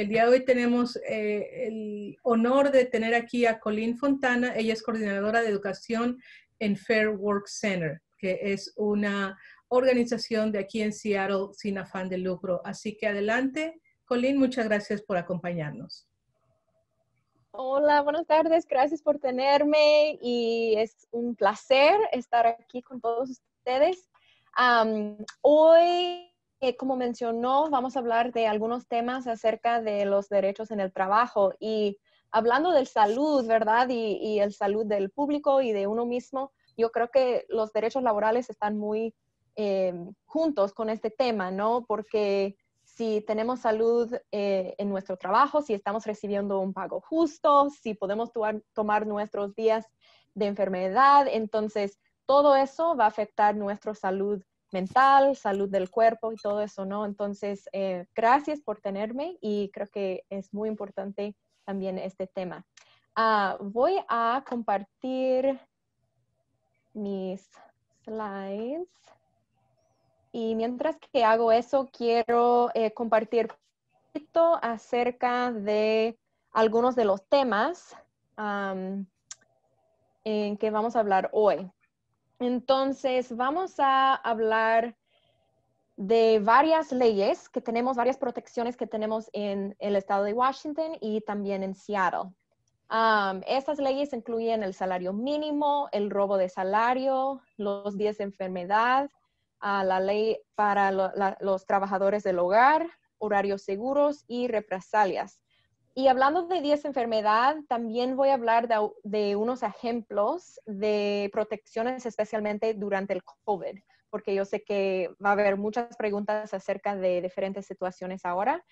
El día de hoy tenemos eh, el honor de tener aquí a Colleen Fontana. Ella es coordinadora de educación en Fair Work Center, que es una organización de aquí en Seattle sin afán de lucro. Así que adelante, Colleen, muchas gracias por acompañarnos. Hola, buenas tardes, gracias por tenerme y es un placer estar aquí con todos ustedes. hoy eh, como mencionó, vamos a hablar de algunos temas acerca de los derechos en el trabajo y hablando de salud, ¿verdad? Y, el salud del público y de uno mismo, yo creo que los derechos laborales están muy eh, juntos con este tema, ¿no? Porque si tenemos salud eh, en nuestro trabajo, si estamos recibiendo un pago justo, si podemos tomar nuestros días de enfermedad, entonces todo eso va a afectar nuestra salud mental, salud del cuerpo y todo eso, ¿no? Entonces, eh, gracias por tenerme y creo que es muy importante también este tema. Ah, voy a compartir mis slides. Y mientras que hago eso, quiero eh, compartir un poquito acerca de algunos de los temas en que vamos a hablar hoy. Entonces, vamos a hablar de varias leyes que tenemos, varias protecciones que tenemos en el estado de Washington y también en Seattle. estas leyes incluyen el salario mínimo, el robo de salario, los días de enfermedad, la ley para los trabajadores del hogar, horarios seguros y represalias. Y hablando de 10 enfermedad, también voy a hablar de, unos ejemplos de protecciones, especialmente durante el COVID, porque yo sé que va a haber muchas preguntas acerca de diferentes situaciones ahora.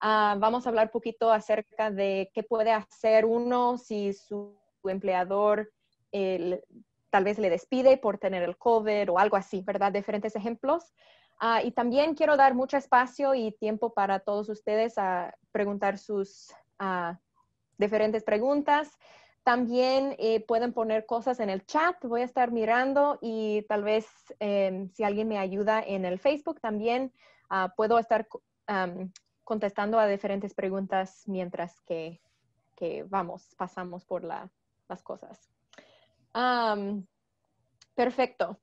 Ah, vamos a hablar un poquito acerca de qué puede hacer uno si su empleador tal vez le despide por tener el COVID o algo así, ¿verdad? Diferentes ejemplos. Ah, y también quiero dar mucho espacio y tiempo para todos ustedes a preguntar sus a diferentes preguntas. También eh, pueden poner cosas en el chat, voy a estar mirando y tal vez em, si alguien me ayuda en el Facebook también ah, puedo estar contestando a diferentes preguntas mientras que, vamos, pasamos por las cosas. perfecto.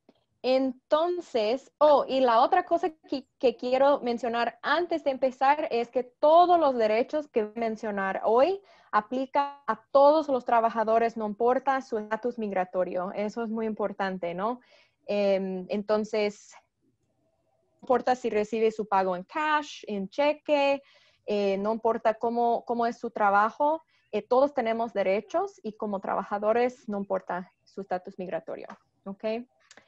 Entonces, oh, y la otra cosa que, quiero mencionar antes de empezar es que todos los derechos que mencionar hoy aplica a todos los trabajadores, no importa su estatus migratorio. Eso es muy importante, ¿no? Em, entonces, no importa si recibe su pago en cash, en cheque, eh, no importa cómo, es su trabajo, eh, todos tenemos derechos y como trabajadores no importa su estatus migratorio, ¿ok?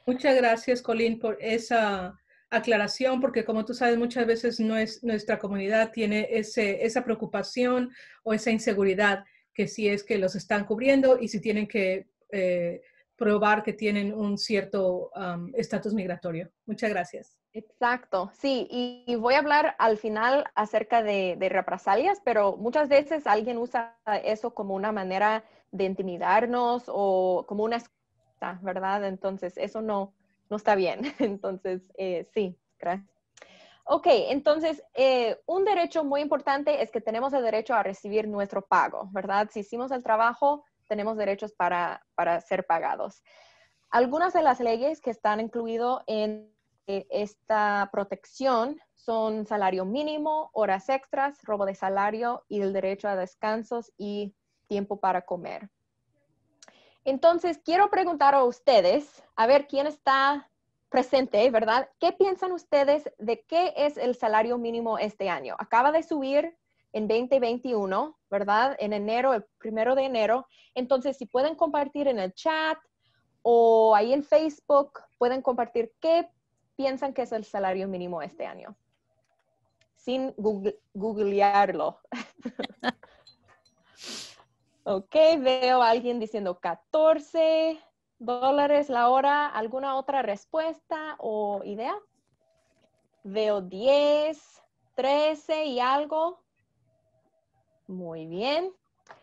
Muchas gracias, Colin, por esa aclaración, porque como tú sabes, muchas veces nuestra comunidad tiene ese, esa preocupación o esa inseguridad que si es que los están cubriendo y si tienen que eh, probar que tienen un cierto estatus migratorio. Muchas gracias. Exacto, sí, y, voy a hablar al final acerca de, de, represalias, pero muchas veces alguien usa eso como una manera de intimidarnos o como una ¿verdad? Entonces, eso no, no está bien. Entonces, eh, sí, gracias. Ok, entonces, eh, un derecho muy importante es que tenemos el derecho a recibir nuestro pago, ¿verdad? Si hicimos el trabajo, tenemos derechos para, ser pagados. Algunas de las leyes que están incluidas en eh, esta protección son salario mínimo, horas extras, robo de salario y el derecho a descansos y tiempo para comer. Entonces, quiero preguntar a ustedes, a ver quién está presente, ¿verdad? ¿Qué piensan ustedes de qué es el salario mínimo este año? Acaba de subir en 2021, ¿verdad? En enero, el primero de enero. Entonces, si pueden compartir en el chat o ahí en Facebook, pueden compartir qué piensan que es el salario mínimo este año, sin google googlearlo. Ok, veo a alguien diciendo 14 dólares la hora. ¿Alguna otra respuesta o idea? Veo 10, 13 y algo. Muy bien.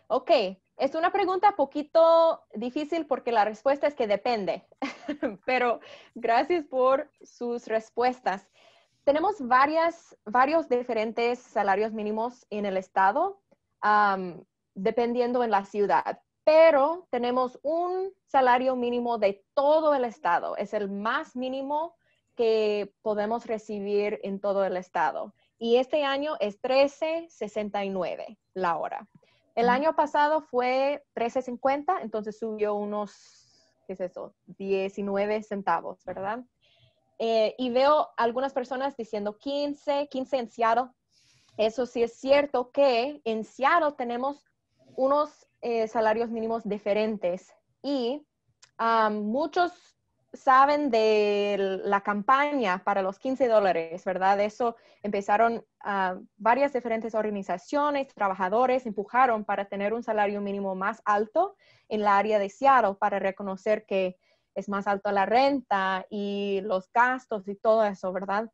Ok, es una pregunta poquito difícil porque la respuesta es que depende, pero gracias por sus respuestas. Tenemos varias, varios diferentes salarios mínimos en el estado dependiendo en la ciudad, pero tenemos un salario mínimo de todo el estado. Es el más mínimo que podemos recibir en todo el estado. Y este año es 13.69 la hora. El año pasado fue 13.50, entonces subió unos, ¿qué es eso? 19 centavos, ¿verdad? Eh, y veo algunas personas diciendo 15, 15 en Seattle. Eso sí es cierto que en Seattle tenemos unos eh, salarios mínimos diferentes y muchos saben de la campaña para los 15 dólares, ¿verdad? Eso empezaron ah, varias diferentes organizaciones, trabajadores, empujaron para tener un salario mínimo más alto en la área de Seattle para reconocer que es más alto la renta y los gastos y todo eso, ¿verdad?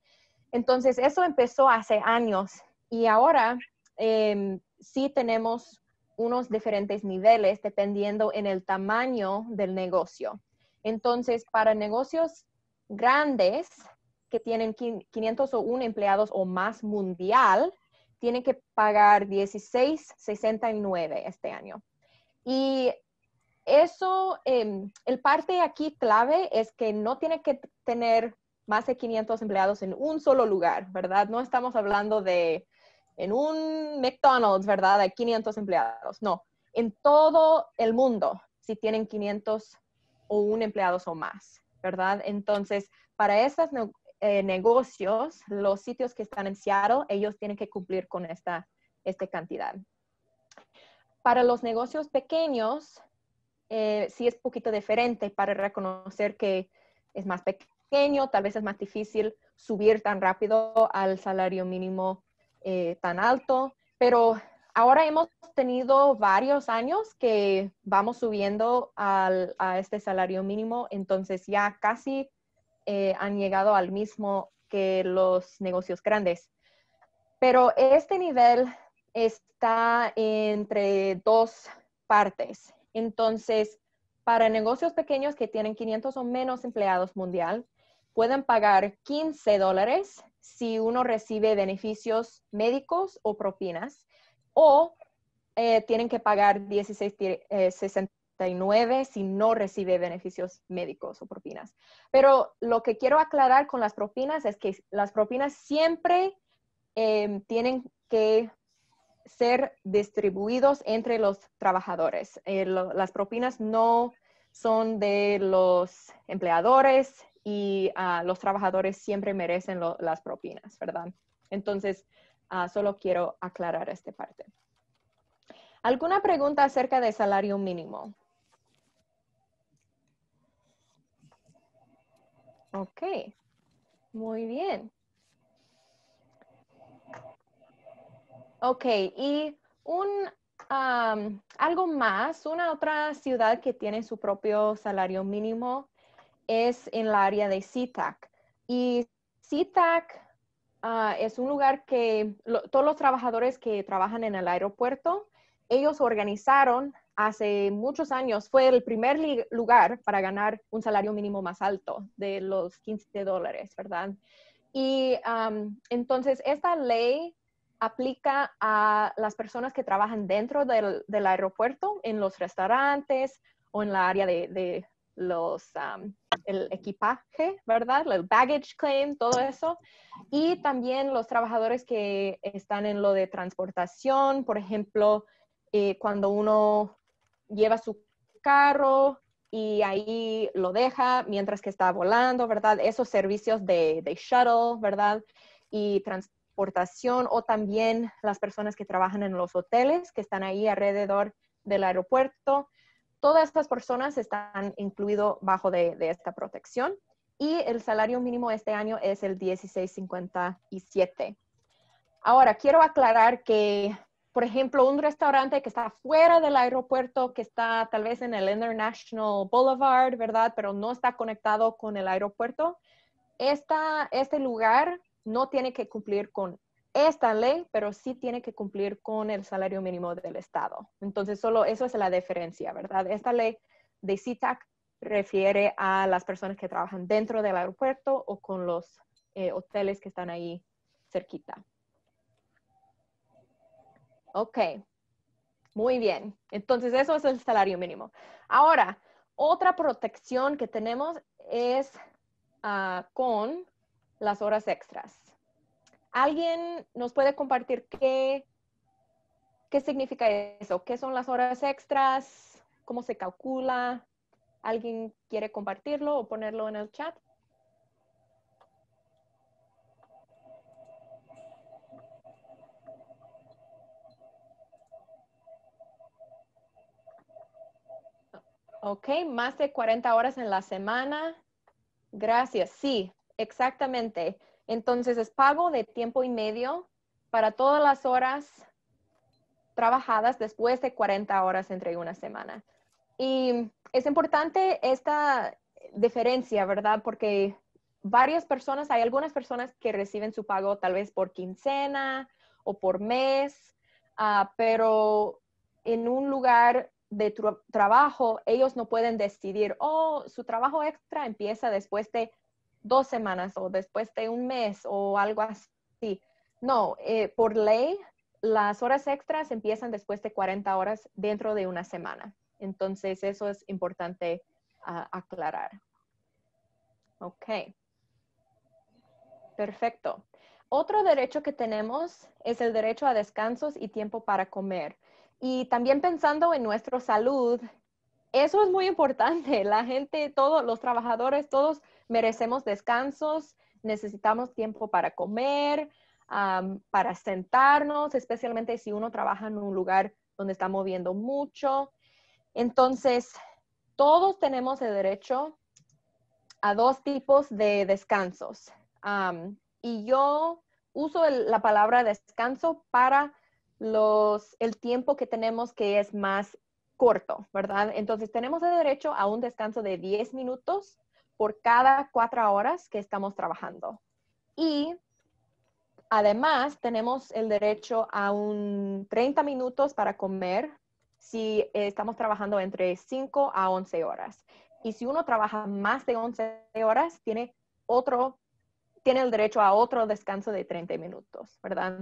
Entonces, eso empezó hace años y ahora em, sí tenemos unos diferentes niveles dependiendo en el tamaño del negocio. Entonces, para negocios grandes que tienen 501 empleados o más mundial, tienen que pagar 16,69 este año. Y eso, em, el parte aquí clave es que no tiene que tener más de 500 empleados en un solo lugar, ¿verdad? No estamos hablando de en un McDonald's, ¿verdad? Hay 500 empleados. No, en todo el mundo, si tienen 500 o un empleado o más, ¿verdad? Entonces, para esos eh, negocios, los sitios que están en Seattle, ellos tienen que cumplir con esta, cantidad. Para los negocios pequeños, eh, sí es poquito diferente para reconocer que es más pequeño, tal vez es más difícil subir tan rápido al salario mínimo eh, tan alto, pero ahora hemos tenido varios años que vamos subiendo a este salario mínimo, entonces ya casi eh, han llegado al mismo que los negocios grandes. Pero este nivel está entre dos partes. Entonces, para negocios pequeños que tienen 500 o menos empleados mundial, pueden pagar 15 dólares si uno recibe beneficios médicos o propinas, o eh, tienen que pagar 16.69 eh, si no recibe beneficios médicos o propinas. Pero lo que quiero aclarar con las propinas es que las propinas siempre em, tienen que ser distribuidos entre los trabajadores. Eh, las propinas no son de los empleadores y ah, los trabajadores siempre merecen las propinas, ¿verdad? Entonces, ah, solo quiero aclarar esta parte. ¿Alguna pregunta acerca del salario mínimo? Ok, muy bien. Ok, y un, algo más, una otra ciudad que tiene su propio salario mínimo es en la área de SITAC. Y SITAC ah, es un lugar que todos los trabajadores que trabajan en el aeropuerto, ellos organizaron hace muchos años, fue el primer lugar para ganar un salario mínimo más alto de los 15 dólares, ¿verdad? Y entonces esta ley aplica a las personas que trabajan dentro del, aeropuerto, en los restaurantes o en la área de, los el equipaje, ¿verdad? El baggage claim, todo eso. Y también los trabajadores que están en lo de transportación, por ejemplo, eh, cuando uno lleva su carro y ahí lo deja mientras que está volando, ¿verdad? Esos servicios de, de shuttle, ¿verdad? Y transportación o también las personas que trabajan en los hoteles que están ahí alrededor del aeropuerto. Todas estas personas están incluido bajo de, esta protección y el salario mínimo este año es el 16.57. Ahora, quiero aclarar que, por ejemplo, un restaurante que está fuera del aeropuerto, que está tal vez en el International Boulevard, ¿verdad? Pero no está conectado con el aeropuerto, este lugar no tiene que cumplir con esta ley, pero sí tiene que cumplir con el salario mínimo del Estado. Entonces, solo eso es la diferencia, ¿verdad? Esta ley de CITAC refiere a las personas que trabajan dentro del aeropuerto o con los eh, hoteles que están ahí cerquita. Ok, muy bien. Entonces, eso es el salario mínimo. Ahora, otra protección que tenemos es ah, con las horas extras. ¿Alguien nos puede compartir qué, qué significa eso? ¿Qué son las horas extras? ¿Cómo se calcula? ¿Alguien quiere compartirlo o ponerlo en el chat? Ok, más de 40 horas en la semana. Gracias, sí, exactamente. Entonces es pago de tiempo y medio para todas las horas trabajadas después de 40 horas entre una semana. Y es importante esta diferencia, ¿verdad? Porque varias personas, hay algunas personas que reciben su pago tal vez por quincena o por mes, ah, pero en un lugar de trabajo ellos no pueden decidir, oh, su trabajo extra empieza después de dos semanas o después de un mes o algo así. No, eh, por ley, las horas extras empiezan después de 40 horas dentro de una semana. Entonces, eso es importante aclarar. Ok. Perfecto. Otro derecho que tenemos es el derecho a descansos y tiempo para comer. Y también pensando en nuestra salud, eso es muy importante. La gente, todos los trabajadores, todos merecemos descansos, necesitamos tiempo para comer, para sentarnos, especialmente si uno trabaja en un lugar donde está moviendo mucho. Entonces, todos tenemos el derecho a dos tipos de descansos. y yo uso la palabra descanso para los, el tiempo que tenemos que es más corto, ¿verdad? Entonces tenemos el derecho a un descanso de 10 minutos por cada cuatro horas que estamos trabajando. Y además tenemos el derecho a un 30 minutos para comer si estamos trabajando entre 5 a 11 horas. Y si uno trabaja más de 11 horas, tiene otro, tiene el derecho a otro descanso de 30 minutos, ¿verdad?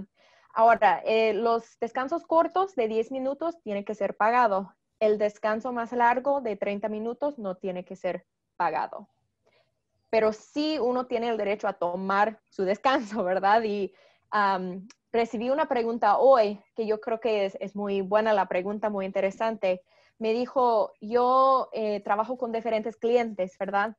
Ahora, eh, los descansos cortos de 10 minutos tienen que ser pagados. El descanso más largo de 30 minutos no tiene que ser pagado pero sí uno tiene el derecho a tomar su descanso, ¿verdad? Y recibí una pregunta hoy que yo creo que es, muy buena la pregunta, muy interesante. Me dijo, yo eh, trabajo con diferentes clientes, ¿verdad?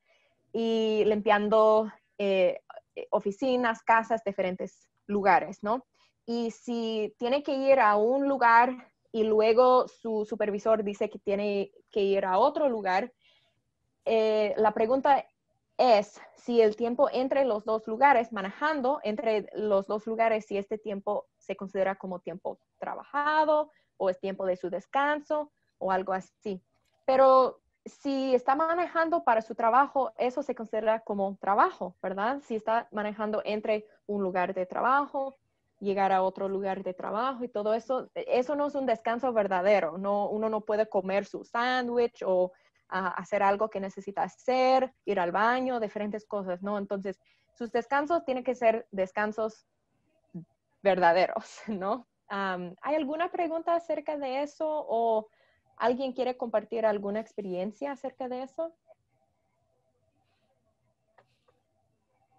Y limpiando eh, eh, oficinas, casas, diferentes lugares, ¿no? Y si tiene que ir a un lugar y luego su supervisor dice que tiene que ir a otro lugar, la pregunta es si el tiempo entre los dos lugares, manejando entre los dos lugares, si este tiempo se considera como tiempo trabajado o es tiempo de su descanso o algo así. Pero si está manejando para su trabajo, eso se considera como trabajo, ¿verdad? Si está manejando entre un lugar de trabajo, llegar a otro lugar de trabajo y todo eso, e-, eso no es un descanso verdadero, no, uno no puede comer su sándwich o a hacer algo que necesita hacer, ir al baño, diferentes cosas, ¿no? Entonces, sus descansos tienen que ser descansos verdaderos, ¿no? ¿Hay alguna pregunta acerca de eso o alguien quiere compartir alguna experiencia acerca de eso?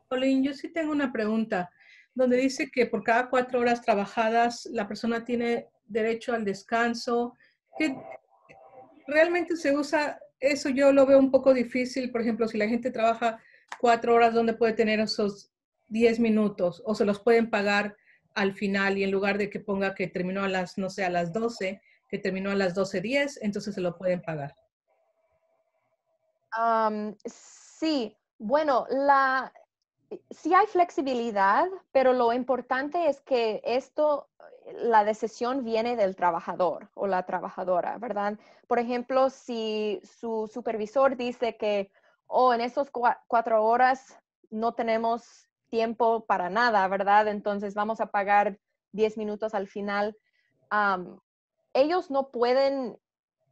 Pauline, yo sí tengo una pregunta, donde dice que por cada cuatro horas trabajadas la persona tiene derecho al descanso. que ¿Realmente se usa eso yo lo veo un poco difícil, por ejemplo, si la gente trabaja cuatro horas, ¿dónde puede tener esos diez minutos? O se los pueden pagar al final y en lugar de que ponga que terminó a las, no sé, a las doce que terminó a las 12.10, entonces se lo pueden pagar. sí, bueno, la, sí hay flexibilidad, pero lo importante es que esto la decisión viene del trabajador o la trabajadora, ¿verdad? Por ejemplo, si su supervisor dice que, oh, en esos cuatro horas no tenemos tiempo para nada, ¿verdad? Entonces vamos a pagar 10 minutos al final. ellos no pueden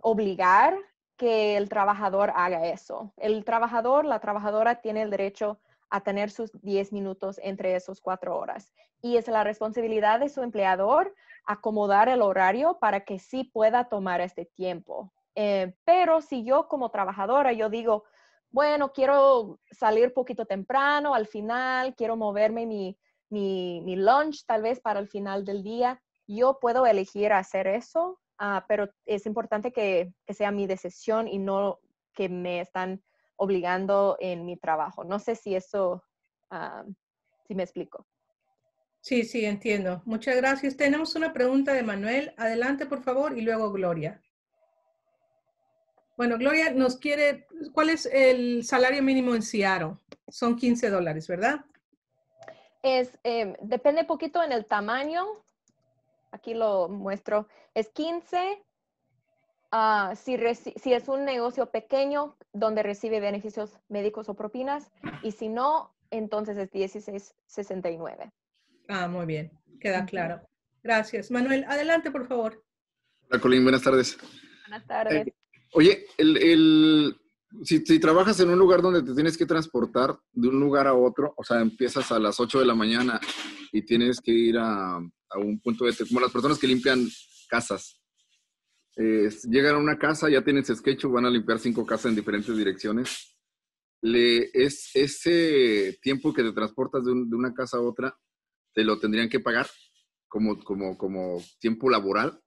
obligar que el trabajador haga eso. El trabajador, la trabajadora tiene el derecho a tener sus 10 minutos entre esas cuatro horas. Y es la responsabilidad de su empleador acomodar el horario para que sí pueda tomar este tiempo. Eh, pero si yo como trabajadora, yo digo, bueno, quiero salir poquito temprano al final, quiero moverme mi, mi, lunch tal vez para el final del día, yo puedo elegir hacer eso, ah, pero es importante que, que sea mi decisión y no que me están obligando en mi trabajo. No sé si eso, ah, si me explico. Sí, sí, entiendo. Muchas gracias. Tenemos una pregunta de Manuel. Adelante, por favor, y luego Gloria. Bueno, Gloria nos quiere, ¿cuál es el salario mínimo en Seattle? Son 15 dólares, ¿verdad? Es, eh, depende poquito en el tamaño. Aquí lo muestro. Es 15 Ah, si, es un negocio pequeño donde recibe beneficios médicos o propinas y si no, entonces es 1669. Ah, muy bien, queda claro. Gracias. Manuel, adelante, por favor. Hola, Colín, buenas tardes. Buenas tardes. Eh, oye, el, el, si, trabajas en un lugar donde te tienes que transportar de un lugar a otro, o sea, empiezas a las 8 de la mañana y tienes que ir a, a un punto de... Como las personas que limpian casas, eh, llegan a una casa, ya tienen su SketchUp, van a limpiar cinco casas en diferentes direcciones. Le, es, ese tiempo que te transportas de, una casa a otra, te lo tendrían que pagar como, como, como tiempo laboral.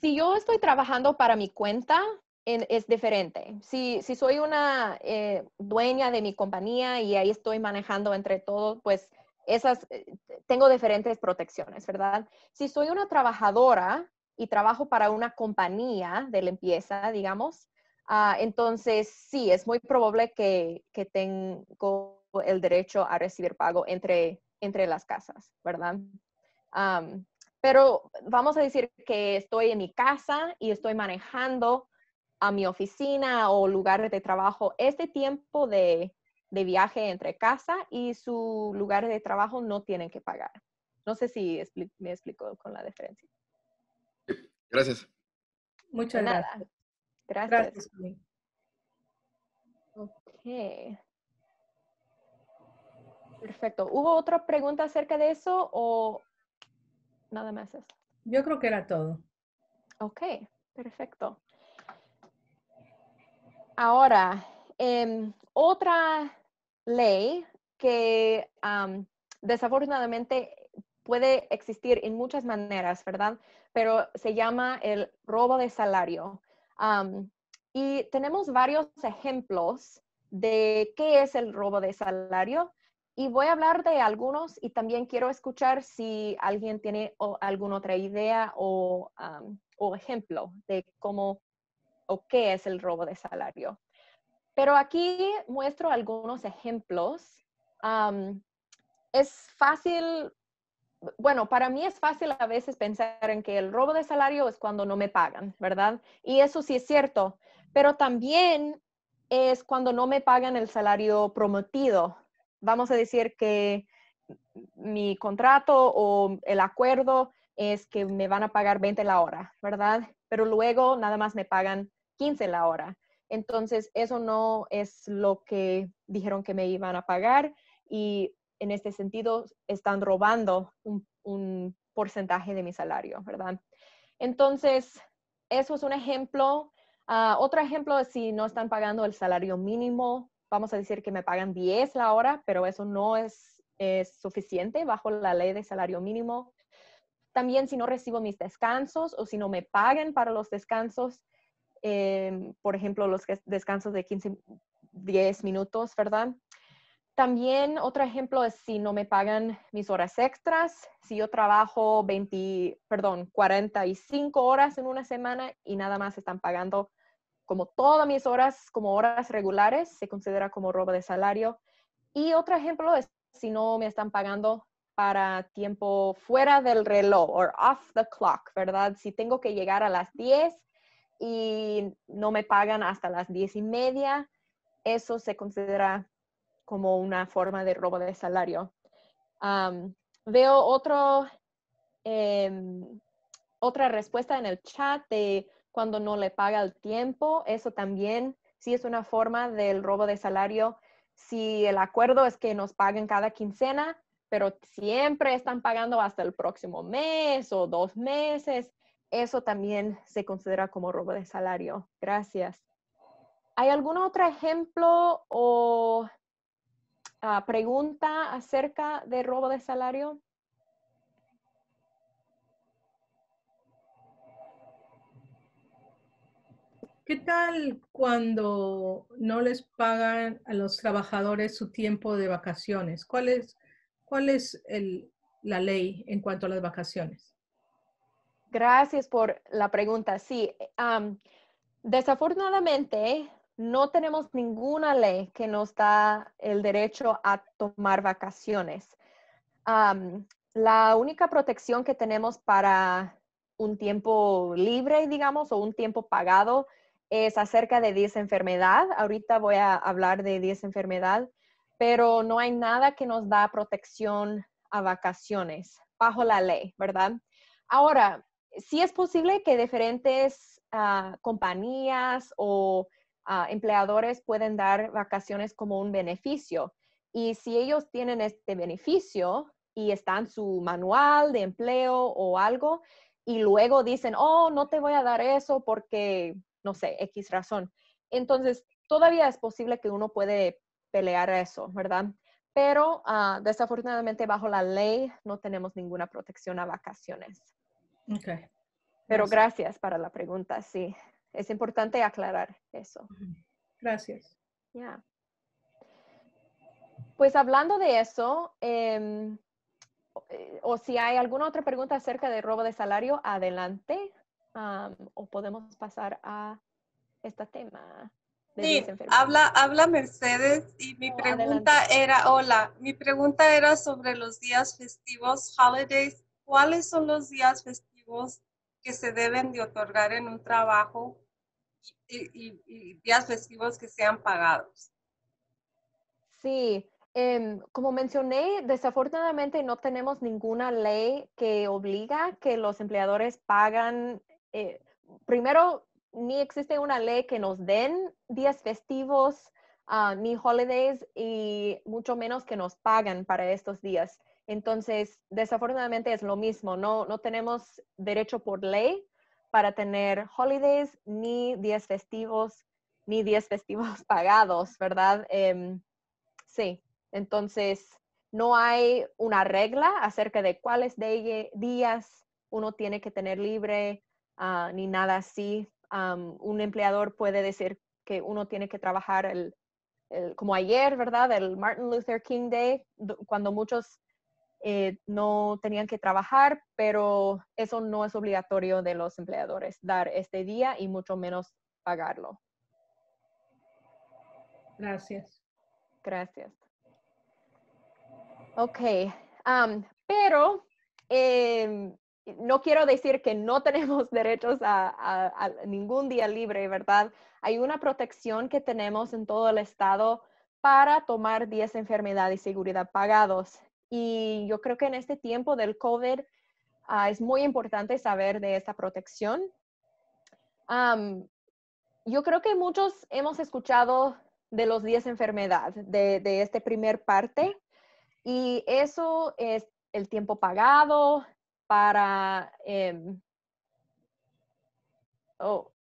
Si yo estoy trabajando para mi cuenta, es diferente. Si, si soy una eh, dueña de mi compañía y ahí estoy manejando entre todos, pues esas, eh, tengo diferentes protecciones, ¿verdad? Si soy una trabajadora y trabajo para una compañía de limpieza, digamos, ah, entonces sí, es muy probable que, tengo el derecho a recibir pago entre, entre las casas, ¿verdad? pero vamos a decir que estoy en mi casa y estoy manejando a mi oficina o lugar de trabajo. Este tiempo de, viaje entre casa y su lugar de trabajo no tienen que pagar. No sé si me explico con la diferencia. Gracias. Muchas gracias. Gracias. Perfecto. ¿Hubo otra pregunta acerca de eso o nada más eso? Yo creo que era todo. Ok, perfecto. Ahora, em, otra ley que desafortunadamente puede existir en muchas maneras, ¿verdad? Pero se llama el robo de salario. y tenemos varios ejemplos de qué es el robo de salario. Y voy a hablar de algunos y también quiero escuchar si alguien tiene alguna otra idea o, ejemplo de cómo o qué es el robo de salario. Pero aquí muestro algunos ejemplos. es fácil bueno, para mí es fácil a veces pensar en que el robo de salario es cuando no me pagan, ¿verdad? Y eso sí es cierto, pero también es cuando no me pagan el salario prometido. Vamos a decir que mi contrato o el acuerdo es que me van a pagar 20 la hora, ¿verdad? Pero luego nada más me pagan 15 la hora. Entonces, eso no es lo que dijeron que me iban a pagar y en este sentido están robando un, porcentaje de mi salario, ¿verdad? Entonces, eso es un ejemplo. Ah, otro ejemplo es si no están pagando el salario mínimo, vamos a decir que me pagan 10 la hora, pero eso no es, suficiente bajo la ley de salario mínimo. También si no recibo mis descansos o si no me pagan para los descansos, em, por ejemplo, los descansos de 15, 10 minutos, ¿verdad? También otro ejemplo es si no me pagan mis horas extras, si yo trabajo 20, perdón, 45 horas en una semana y nada más están pagando como todas mis horas, como horas regulares, se considera como robo de salario. Y otro ejemplo es si no me están pagando para tiempo fuera del reloj o off the clock, ¿verdad? Si tengo que llegar a las 10 y no me pagan hasta las 10 y media, eso se considera como una forma de robo de salario. veo em, otra respuesta en el chat de cuando no le paga el tiempo. Eso también sí es una forma del robo de salario. Si el acuerdo es que nos paguen cada quincena, pero siempre están pagando hasta el próximo mes o dos meses, eso también se considera como robo de salario. Gracias. ¿Hay algún otro ejemplo o Ah, pregunta acerca de robo de salario? ¿Qué tal cuando no les pagan a los trabajadores su tiempo de vacaciones? ¿Cuál es, cuál es el, la ley en cuanto a las vacaciones? Gracias por la pregunta. Sí, desafortunadamente no tenemos ninguna ley que nos da el derecho a tomar vacaciones. la única protección que tenemos para un tiempo libre, digamos, o un tiempo pagado es acerca de 10 enfermedad. Ahorita voy a hablar de 10 enfermedad, pero no hay nada que nos da protección a vacaciones bajo la ley, ¿verdad? Ahora, sí es posible que diferentes ah, compañías o Ah, empleadores pueden dar vacaciones como un beneficio. Y si ellos tienen este beneficio y está en su manual de empleo o algo, y luego dicen, oh, no te voy a dar eso porque, no sé, X razón. Entonces, todavía es posible que uno puede pelear eso, ¿verdad? Pero ah, desafortunadamente bajo la ley no tenemos ninguna protección a vacaciones. Okay. Pero gracias para la pregunta, sí es importante aclarar eso. Gracias. Pues hablando de eso, em, o si hay alguna otra pregunta acerca de robo de salario, adelante. o podemos pasar a este tema. sí, habla, habla Mercedes y mi oh, pregunta era, hola, mi pregunta era sobre los días festivos, holidays. ¿Cuáles son los días festivos que se deben de otorgar en un trabajo y, días festivos que sean pagados. Sí, em, como mencioné, desafortunadamente no tenemos ninguna ley que obliga que los empleadores pagan. Eh, primero, ni existe una ley que nos den días festivos, ah, ni holidays, y mucho menos que nos pagan para estos días. Entonces, desafortunadamente es lo mismo, no, no tenemos derecho por ley para tener holidays ni días festivos, ni días festivos pagados, ¿verdad? Em, sí, entonces no hay una regla acerca de cuáles de días uno tiene que tener libre ah, ni nada así. un empleador puede decir que uno tiene que trabajar el, como ayer, ¿verdad? El Martin Luther King Day, cuando muchos eh, no tenían que trabajar, pero eso no es obligatorio de los empleadores, dar este día y mucho menos pagarlo. Gracias. Gracias. Ok, pero em, no quiero decir que no tenemos derechos a, ningún día libre, ¿verdad? Hay una protección que tenemos en todo el estado para tomar de enfermedad y seguridad pagados. Y yo creo que en este tiempo del COVID ah, es muy importante saber de esta protección. yo creo que muchos hemos escuchado de los días enfermedades, de, de este primer parte, y eso es el tiempo pagado para, em,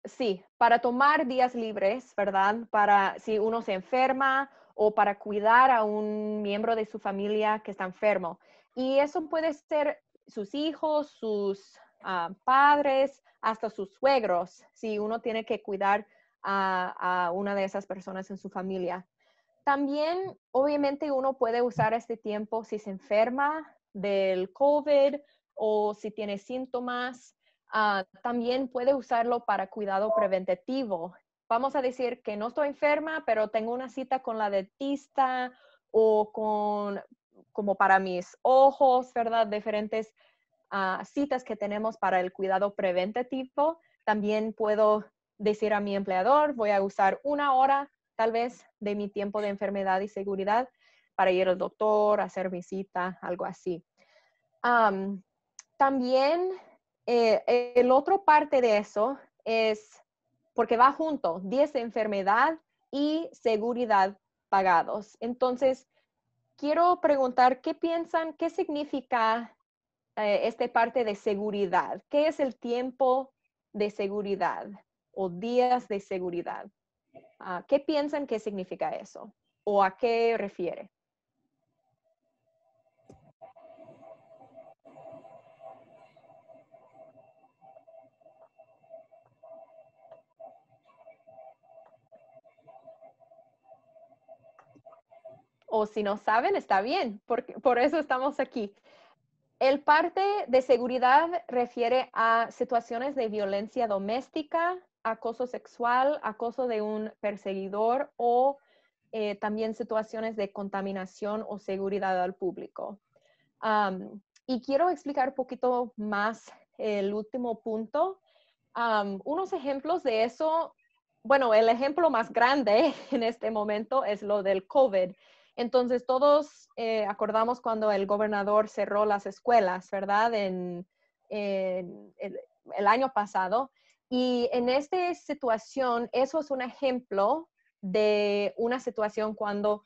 sí, para tomar días libres, ¿verdad? Para si uno se enferma o para cuidar a un miembro de su familia que está enfermo. Y eso puede ser sus hijos, sus ah, padres, hasta sus suegros, si uno tiene que cuidar a, una de esas personas en su familia. También, obviamente, uno puede usar este tiempo si se enferma del COVID o si tiene síntomas. Ah, también puede usarlo para cuidado preventivo vamos a decir que no estoy enferma, pero tengo una cita con la dentista o con, como para mis ojos, ¿verdad? Diferentes ah, citas que tenemos para el cuidado preventivo. También puedo decir a mi empleador, voy a usar una hora tal vez de mi tiempo de enfermedad y seguridad para ir al doctor, hacer mi cita, algo así. también eh, el otro parte de eso es porque va junto 10 enfermedad y seguridad pagados. Entonces, quiero preguntar, ¿qué piensan? ¿Qué significa eh, esta parte de seguridad? ¿Qué es el tiempo de seguridad o días de seguridad? Ah, ¿Qué piensan qué significa eso? ¿O a qué refiere? o si no saben, está bien, porque por eso estamos aquí. El parte de seguridad refiere a situaciones de violencia doméstica, acoso sexual, acoso de un perseguidor o eh, también situaciones de contaminación o seguridad al público. y quiero explicar un poquito más el último punto. unos ejemplos de eso, bueno, el ejemplo más grande en este momento es lo del COVID entonces, todos eh, acordamos cuando el gobernador cerró las escuelas, ¿verdad? En, el, año pasado. Y en esta situación, eso es un ejemplo de una situación cuando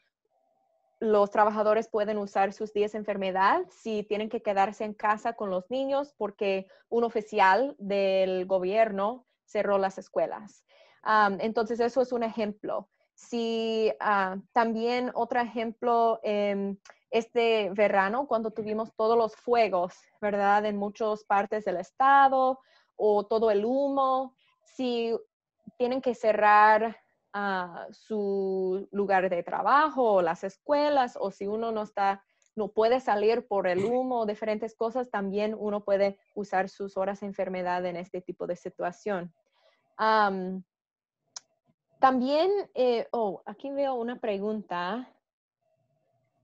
los trabajadores pueden usar sus días de enfermedad si tienen que quedarse en casa con los niños porque un oficial del gobierno cerró las escuelas. Ah, entonces, eso es un ejemplo. Si ah, también otro ejemplo, em, este verano cuando tuvimos todos los fuegos, ¿verdad? En muchas partes del estado o todo el humo, si tienen que cerrar ah, su lugar de trabajo o las escuelas o si uno no está no puede salir por el humo, diferentes cosas, también uno puede usar sus horas de enfermedad en este tipo de situación. También, eh, oh, aquí veo una pregunta.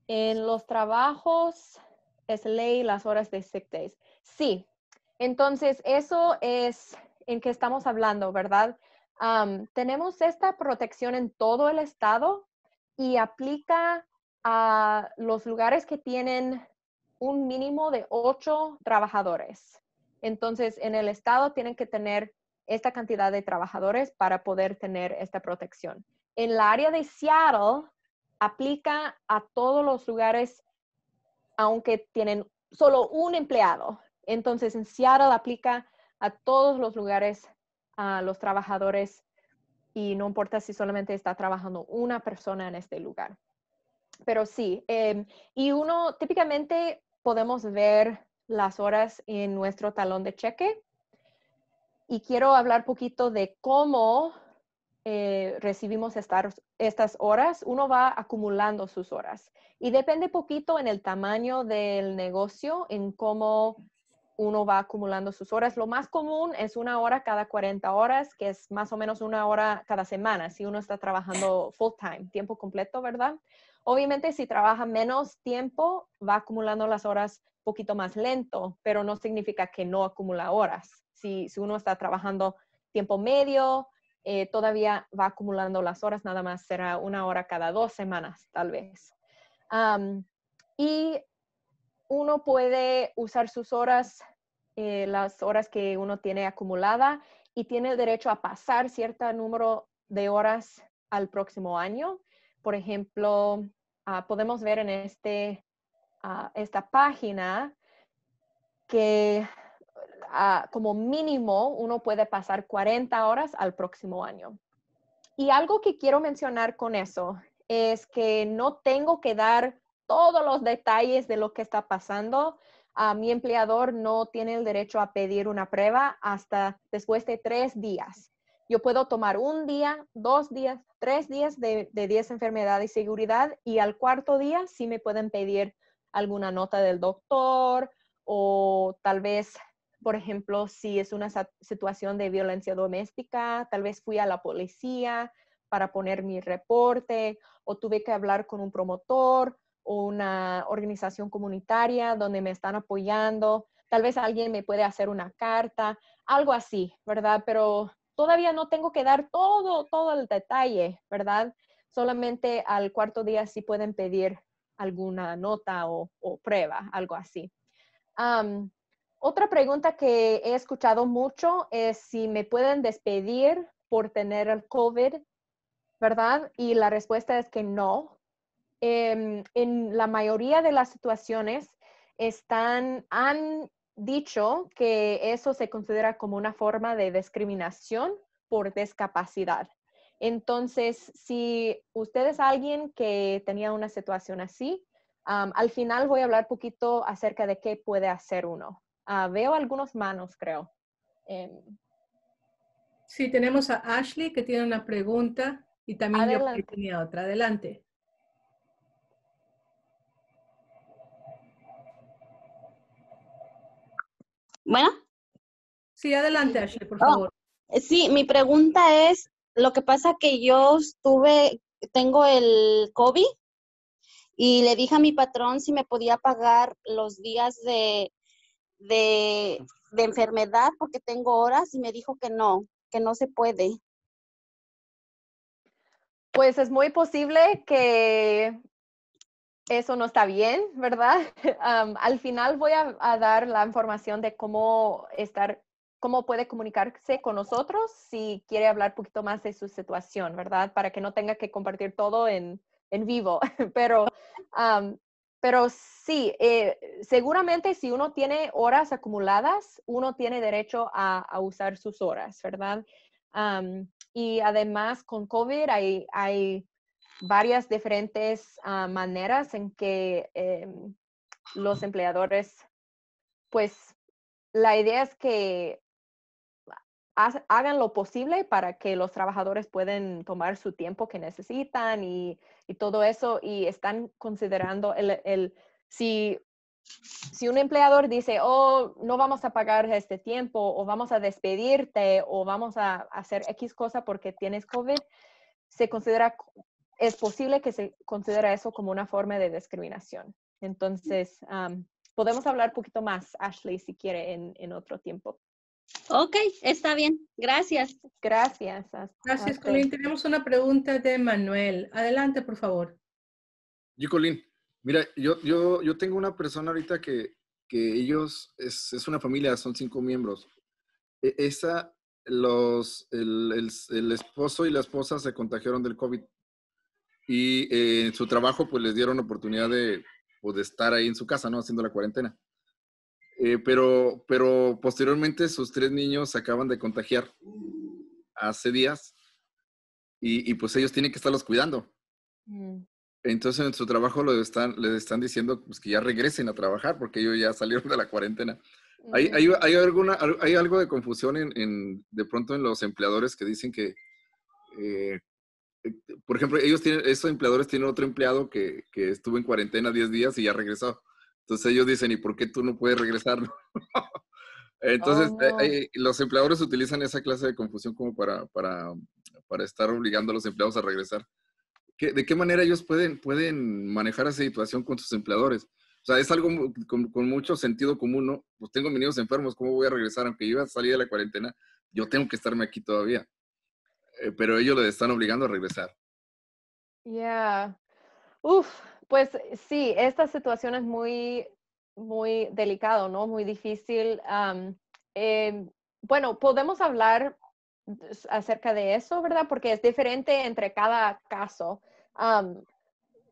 En los trabajos es ley las horas de sick days. Sí, entonces eso es en que estamos hablando, ¿verdad? tenemos esta protección en todo el estado y aplica a los lugares que tienen un mínimo de ocho trabajadores. Entonces, en el estado tienen que tener esta cantidad de trabajadores para poder tener esta protección. En la área de Seattle, aplica a todos los lugares, aunque tienen solo un empleado. Entonces, en Seattle aplica a todos los lugares, a los trabajadores, y no importa si solamente está trabajando una persona en este lugar. Pero sí, em, y uno típicamente podemos ver las horas en nuestro talón de cheque y quiero hablar poquito de cómo eh, recibimos estas, horas. Uno va acumulando sus horas y depende poquito en el tamaño del negocio, en cómo uno va acumulando sus horas. Lo más común es una hora cada 40 horas, que es más o menos una hora cada semana, si uno está trabajando full time, tiempo completo, ¿verdad? Obviamente, si trabaja menos tiempo, va acumulando las horas poquito más lento, pero no significa que no acumula horas. Si, uno está trabajando tiempo medio, eh, todavía va acumulando las horas, nada más será una hora cada dos semanas, tal vez. y uno puede usar sus horas, eh, las horas que uno tiene acumulada, y tiene el derecho a pasar cierto número de horas al próximo año. Por ejemplo, Ah, podemos ver en este, ah, esta página que ah, como mínimo uno puede pasar 40 horas al próximo año. Y algo que quiero mencionar con eso es que no tengo que dar todos los detalles de lo que está pasando. mi empleador no tiene el derecho a pedir una prueba hasta después de tres días yo puedo tomar un día, dos días, tres días de, de 10 enfermedades y seguridad y al cuarto día sí me pueden pedir alguna nota del doctor o tal vez, por ejemplo, si es una situación de violencia doméstica, tal vez fui a la policía para poner mi reporte o tuve que hablar con un promotor o una organización comunitaria donde me están apoyando. Tal vez alguien me puede hacer una carta, algo así, ¿verdad? Pero Todavía no tengo que dar todo, todo el detalle, ¿verdad? Solamente al cuarto día sí pueden pedir alguna nota o, prueba, algo así. otra pregunta que he escuchado mucho es si me pueden despedir por tener el COVID, ¿verdad? Y la respuesta es que no. Em, en la mayoría de las situaciones están, han dicho que eso se considera como una forma de discriminación por discapacidad. Entonces, si usted es alguien que tenía una situación así, al final voy a hablar poquito acerca de qué puede hacer uno. Ah, veo algunas manos, creo. Em, sí, tenemos a Ashley que tiene una pregunta y también yo tenía otra. Adelante. Bueno. Sí, adelante, Ashley, por favor. sí, mi pregunta es, lo que pasa que yo estuve, tengo el COVID y le dije a mi patrón si me podía pagar los días de, de enfermedad porque tengo horas y me dijo que no, que no se puede. Pues es muy posible que eso no está bien, ¿verdad? al final voy a, dar la información de cómo estar, cómo puede comunicarse con nosotros si quiere hablar un poquito más de su situación, ¿verdad? Para que no tenga que compartir todo en, vivo. Pero, pero sí, eh, seguramente si uno tiene horas acumuladas, uno tiene derecho a, usar sus horas, ¿verdad? y además con COVID hay varias diferentes ah, maneras en que em, los empleadores, pues la idea es que hagan lo posible para que los trabajadores puedan tomar su tiempo que necesitan y, todo eso y están considerando el, el si si un empleador dice, oh, no vamos a pagar este tiempo o vamos a despedirte o vamos a hacer X cosa porque tienes COVID, se considera es posible que se considera eso como una forma de discriminación. Mm. Entonces, podemos hablar un poquito más, Ashley, si quiere, en, otro tiempo. Ok, está bien. Gracias. Gracias. Gracias, Colín. Tenemos una pregunta de Manuel. Adelante, por favor. Y Colín, mira, yo, yo, yo tengo una persona ahorita que, ellos, es, una familia, son cinco miembros. E, esa, los, el, el esposo y la esposa se contagiaron del COVID y eh, en su trabajo, pues les dieron oportunidad de, pues, de, estar ahí en su casa, ¿no? Haciendo la cuarentena. Eh, pero, pero posteriormente sus tres niños se acaban de contagiar hace días y, pues ellos tienen que estarlos cuidando. Mm. Entonces en su trabajo les están, les están diciendo pues, que ya regresen a trabajar porque ellos ya salieron de la cuarentena. ¿Hay, hay, mm. hay, alguna, hay algo de confusión en, de pronto en los empleadores que dicen que eh, por ejemplo, ellos tienen, esos empleadores tienen otro empleado que, estuvo en cuarentena 10 días y ya regresó. Entonces ellos dicen, ¿y por qué tú no puedes regresar? Entonces, eh, oh. eh, los empleadores utilizan esa clase de confusión como para, para, para estar obligando a los empleados a regresar. ¿De qué manera ellos pueden, pueden manejar esa situación con sus empleadores? O sea, es algo con, mucho sentido común, ¿no? Pues tengo mis niños enfermos, ¿cómo voy a regresar? Aunque yo a salir de la cuarentena, yo tengo que estarme aquí todavía. Eh, pero ellos le están obligando a regresar. ya Uf, pues eh, sí, esta situación es muy, muy delicado, ¿no? Muy difícil. Eh, bueno, podemos hablar acerca de eso, ¿verdad? Porque es diferente entre cada caso.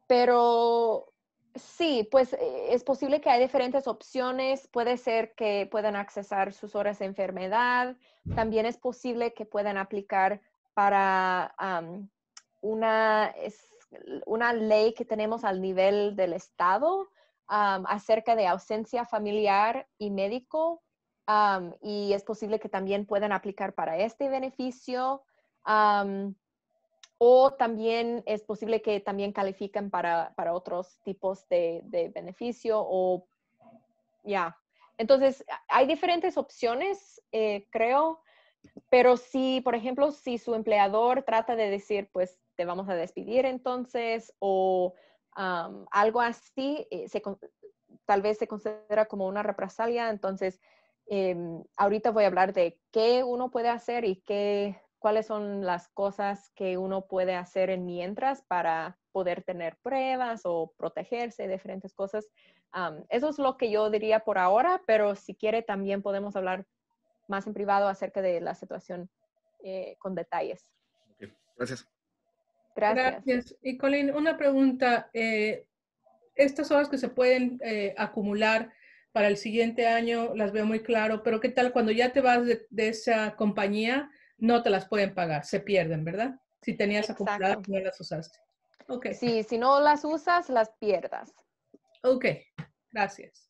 pero sí, pues es posible que hay diferentes opciones. Puede ser que puedan accesar sus horas de enfermedad. Mm. También es posible que puedan aplicar para una, es, una ley que tenemos al nivel del Estado acerca de ausencia familiar y médico. y es posible que también puedan aplicar para este beneficio. o también es posible que también califiquen para, otros tipos de, beneficio o ya. Entonces, hay diferentes opciones, eh, creo. Pero si, por ejemplo, si su empleador trata de decir, pues te vamos a despedir entonces o algo así, eh, tal vez se considera como una represalia. Entonces, em, ahorita voy a hablar de qué uno puede hacer y qué, cuáles son las cosas que uno puede hacer en mientras para poder tener pruebas o protegerse de diferentes cosas. eso es lo que yo diría por ahora, pero si quiere también podemos hablar más en privado acerca de la situación eh, con detalles. Gracias. Gracias. Y Colin, una pregunta. Eh, estas horas que se pueden eh, acumular para el siguiente año, las veo muy claro, pero ¿qué tal cuando ya te vas de, esa compañía? No te las pueden pagar, se pierden, ¿verdad? Si tenías acumuladas, no las usaste. Sí, si no las usas, las pierdas. Ok, gracias.